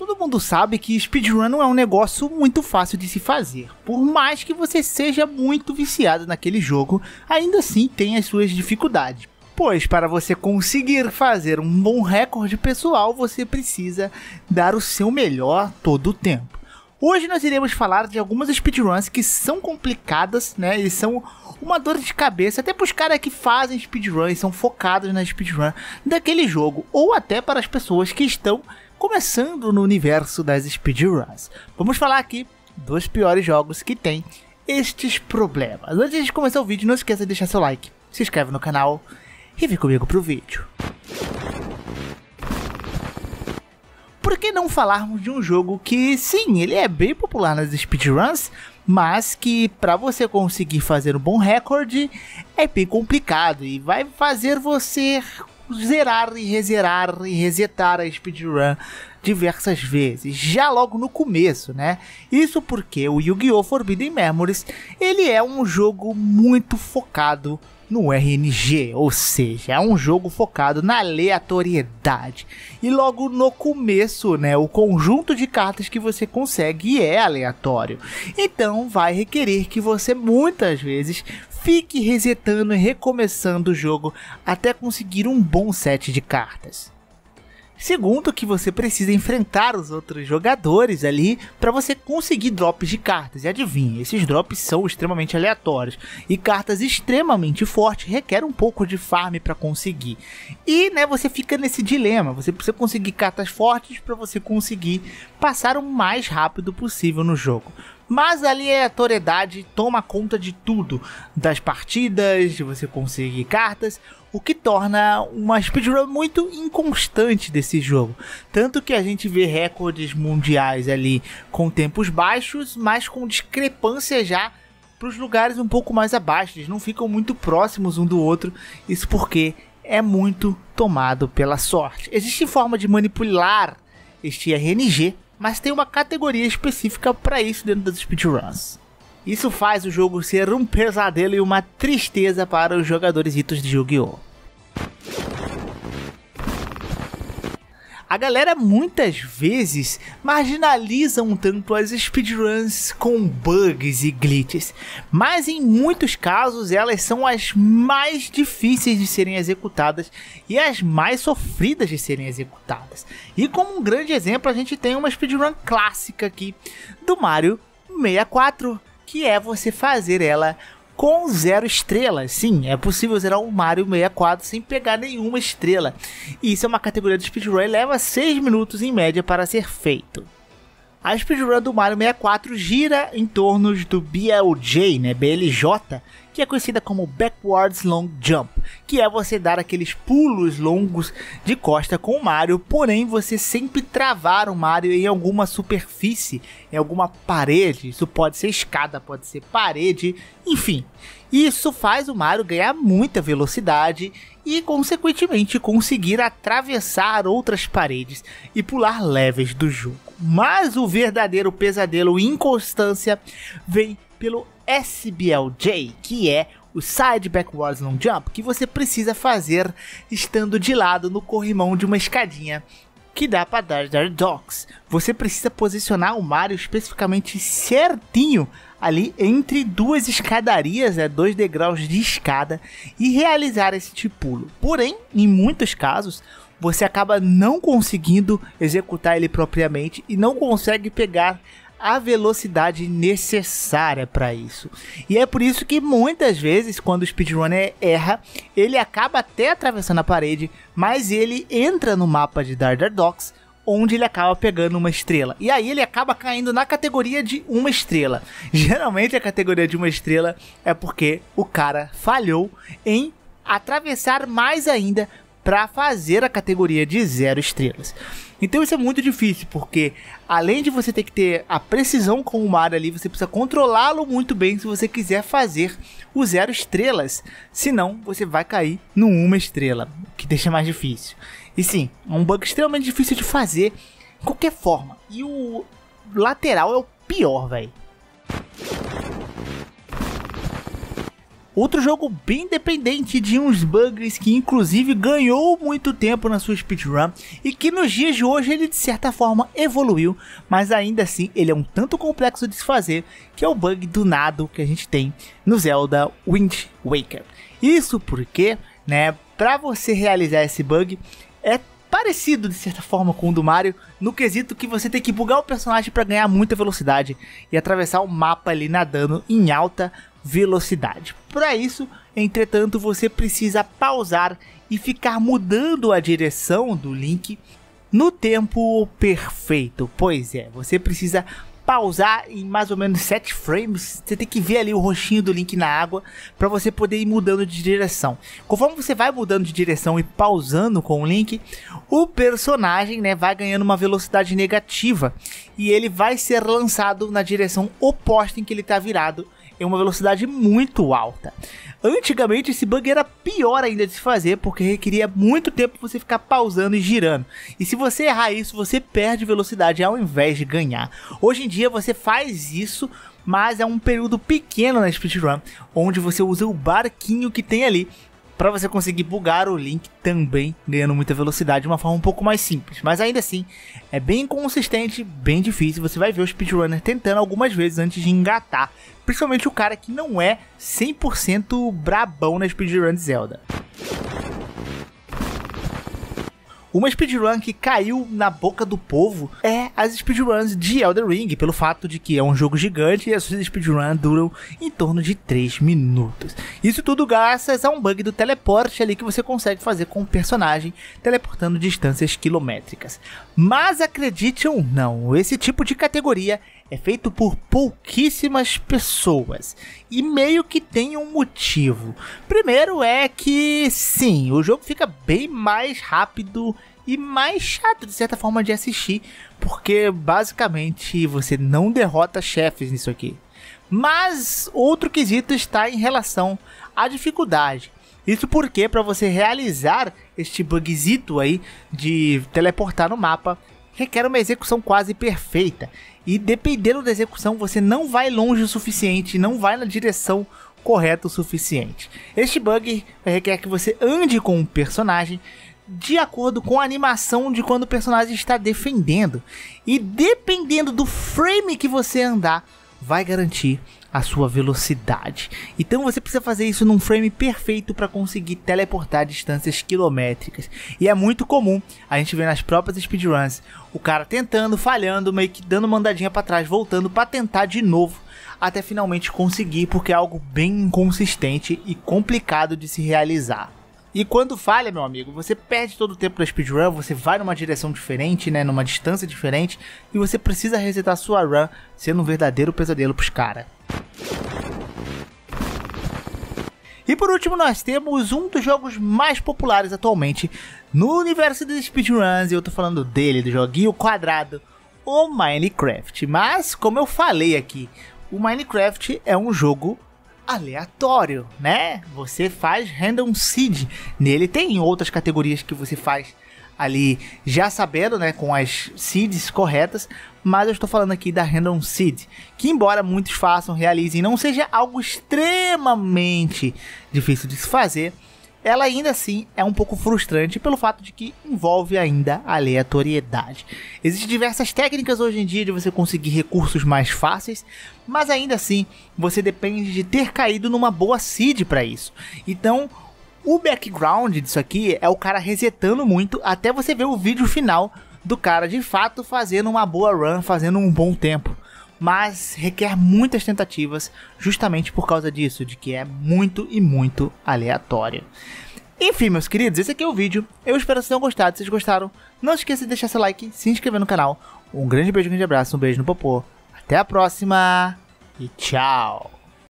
Todo mundo sabe que speedrun não é um negócio muito fácil de se fazer. Por mais que você seja muito viciado naquele jogo, ainda assim tem as suas dificuldades. Pois para você conseguir fazer um bom recorde pessoal, você precisa dar o seu melhor todo o tempo. Hoje nós iremos falar de algumas speedruns que são complicadas, né? E são uma dor de cabeça, até para os caras que fazem speedrun e são focados na speedrun daquele jogo, ou até para as pessoas que estão Começando no universo das speedruns, vamos falar aqui dos piores jogos que tem estes problemas. Antes de começar o vídeo, não esqueça de deixar seu like, se inscreve no canal e vem comigo pro vídeo. Por que não falarmos de um jogo que, sim, ele é bem popular nas speedruns, mas que para você conseguir fazer um bom recorde é bem complicado e vai fazer você zerar e rezerar e resetar a speedrun diversas vezes, já logo no começo, né? Isso porque o Yu-Gi-Oh! Forbidden Memories, ele é um jogo muito focado no RNG, ou seja, é um jogo focado na aleatoriedade. E logo no começo, né, o conjunto de cartas que você consegue é aleatório. Então vai requerer que você muitas vezes fique resetando e recomeçando o jogo até conseguir um bom set de cartas. Segundo, que você precisa enfrentar os outros jogadores ali para você conseguir drops de cartas. E adivinha, esses drops são extremamente aleatórios e cartas extremamente fortes requerem um pouco de farm para conseguir. E, né, você fica nesse dilema, você precisa conseguir cartas fortes para você conseguir passar o mais rápido possível no jogo. Mas ali a aleatoriedade toma conta de tudo, das partidas, de você conseguir cartas o que torna uma speedrun muito inconstante desse jogo. Tanto que a gente vê recordes mundiais ali com tempos baixos, mas com discrepância já para os lugares um pouco mais abaixo. Eles não ficam muito próximos um do outro, isso porque é muito tomado pela sorte. Existe forma de manipular este RNG, mas tem uma categoria específica para isso dentro das speedruns. Isso faz o jogo ser um pesadelo e uma tristeza para os jogadores hitos de Yu-Gi-Oh! A galera muitas vezes marginaliza um tanto as speedruns com bugs e glitches, mas em muitos casos elas são as mais difíceis de serem executadas e as mais sofridas de serem executadas. E como um grande exemplo, a gente tem uma speedrun clássica aqui do Mario 64, que é você fazer ela com zero estrelas. Sim, é possível zerar um Mario 64 sem pegar nenhuma estrela. isso é uma categoria de speedrun e leva 6 minutos em média para ser feito. A speedrun do Mario 64 gira em torno do BLJ, né, BLJ, que é conhecida como Backwards Long Jump, que é você dar aqueles pulos longos de costa com o Mario, porém você sempre travar o Mario em alguma superfície, em alguma parede. Isso pode ser escada, pode ser parede, enfim. Isso faz o Mario ganhar muita velocidade e, consequentemente, conseguir atravessar outras paredes e pular levels do jogo. Mas o verdadeiro pesadelo e inconstância vem pelo SBLJ, que é o Side Backwards Long Jump, que você precisa fazer estando de lado no corrimão de uma escadinha que dá para dar, dar docks. Você precisa posicionar o Mario especificamente certinho ali entre duas escadarias, né, dois degraus de escada, e realizar esse tipo pulo. Porém, em muitos casos, você acaba não conseguindo executar ele propriamente e não consegue pegar a velocidade necessária para isso. E é por isso que muitas vezes, quando o speedrunner erra, ele acaba até atravessando a parede, mas ele entra no mapa de Dardar Docks, onde ele acaba pegando uma estrela. E aí ele acaba caindo na categoria de uma estrela. Geralmente a categoria de uma estrela é porque o cara falhou em atravessar mais ainda para fazer a categoria de zero estrelas. Então isso é muito difícil, porque além de você ter que ter a precisão com o mar ali, você precisa controlá-lo muito bem se você quiser fazer o zero estrelas, senão você vai cair no uma estrela, que deixa mais difícil. E sim, é um bug extremamente difícil de fazer de qualquer forma. E o lateral é o pior, velho. Outro jogo bem dependente de uns bugs que inclusive ganhou muito tempo na sua speedrun e que nos dias de hoje ele de certa forma evoluiu, mas ainda assim ele é um tanto complexo de se fazer, que é o bug do nado que a gente tem no Zelda Wind Waker. Isso porque, né, para você realizar esse bug é parecido de certa forma com o do Mario, no quesito que você tem que bugar o personagem para ganhar muita velocidade e atravessar o mapa ali nadando em alta velocidade. Para isso, entretanto, você precisa pausar e ficar mudando a direção do Link no tempo perfeito. Pois é, você precisa pausar em mais ou menos 7 frames, você tem que ver ali o roxinho do link na água para você poder ir mudando de direção. Conforme você vai mudando de direção e pausando com o link, o personagem né, vai ganhando uma velocidade negativa e ele vai ser lançado na direção oposta em que ele está virado em uma velocidade muito alta. Antigamente esse bug era pior ainda de se fazer, porque requeria muito tempo você ficar pausando e girando. E se você errar isso, você perde velocidade ao invés de ganhar. Hoje em dia você faz isso, mas é um período pequeno na speedrun, onde você usa o barquinho que tem ali para você conseguir bugar o Link também ganhando muita velocidade de uma forma um pouco mais simples. Mas ainda assim, é bem consistente, bem difícil. Você vai ver o speedrunner tentando algumas vezes antes de engatar, principalmente o cara que não é 100% brabão na speedrun de Zelda. Uma speedrun que caiu na boca do povo é as speedruns de Elden Ring, pelo fato de que é um jogo gigante e as suas speedruns duram em torno de 3 minutos. Isso tudo graças a um bug do teleporte ali que você consegue fazer com o personagem teleportando distâncias quilométricas. Mas acredite ou não, esse tipo de categoria é feito por pouquíssimas pessoas e meio que tem um motivo. Primeiro é que sim, o jogo fica bem mais rápido e mais chato de certa forma de assistir, porque basicamente você não derrota chefes nisso aqui. Mas outro quesito está em relação à dificuldade. Isso porque para você realizar este bugzito aí de teleportar no mapa, requer uma execução quase perfeita. E dependendo da execução, você não vai longe o suficiente, não vai na direção correta o suficiente. Este bug requer que você ande com o personagem de acordo com a animação de quando o personagem está defendendo. E dependendo do frame que você andar, vai garantir a sua velocidade. Então você precisa fazer isso num frame perfeito para conseguir teleportar distâncias quilométricas. E é muito comum a gente ver nas próprias speedruns o cara tentando, falhando, meio que dando mandadinha para trás, voltando para tentar de novo até finalmente conseguir, porque é algo bem inconsistente e complicado de se realizar. E quando falha, meu amigo, você perde todo o tempo da speedrun, você vai numa direção diferente, né, numa distância diferente, e você precisa resetar sua run, sendo um verdadeiro pesadelo pros caras. E por último, nós temos um dos jogos mais populares atualmente no universo dos speedruns, e eu tô falando dele, do joguinho quadrado, o Minecraft. Mas, como eu falei aqui, o Minecraft é um jogo aleatório, né? Você faz random seed. Nele tem outras categorias que você faz ali já sabendo, né, com as seeds corretas, mas eu estou falando aqui da random seed, que embora muitos façam, realizem, não seja algo extremamente difícil de se fazer, ela ainda assim é um pouco frustrante pelo fato de que envolve ainda aleatoriedade. Existem diversas técnicas hoje em dia de você conseguir recursos mais fáceis, mas ainda assim você depende de ter caído numa boa seed para isso. Então, o background disso aqui é o cara resetando muito até você ver o vídeo final do cara de fato fazendo uma boa run, fazendo um bom tempo mas requer muitas tentativas justamente por causa disso, de que é muito e muito aleatório. Enfim, meus queridos, esse aqui é o vídeo. Eu espero que vocês tenham gostado. Se vocês gostaram, não esqueça de deixar seu like, se inscrever no canal. Um grande beijo, um grande abraço, um beijo no popô. Até a próxima e tchau!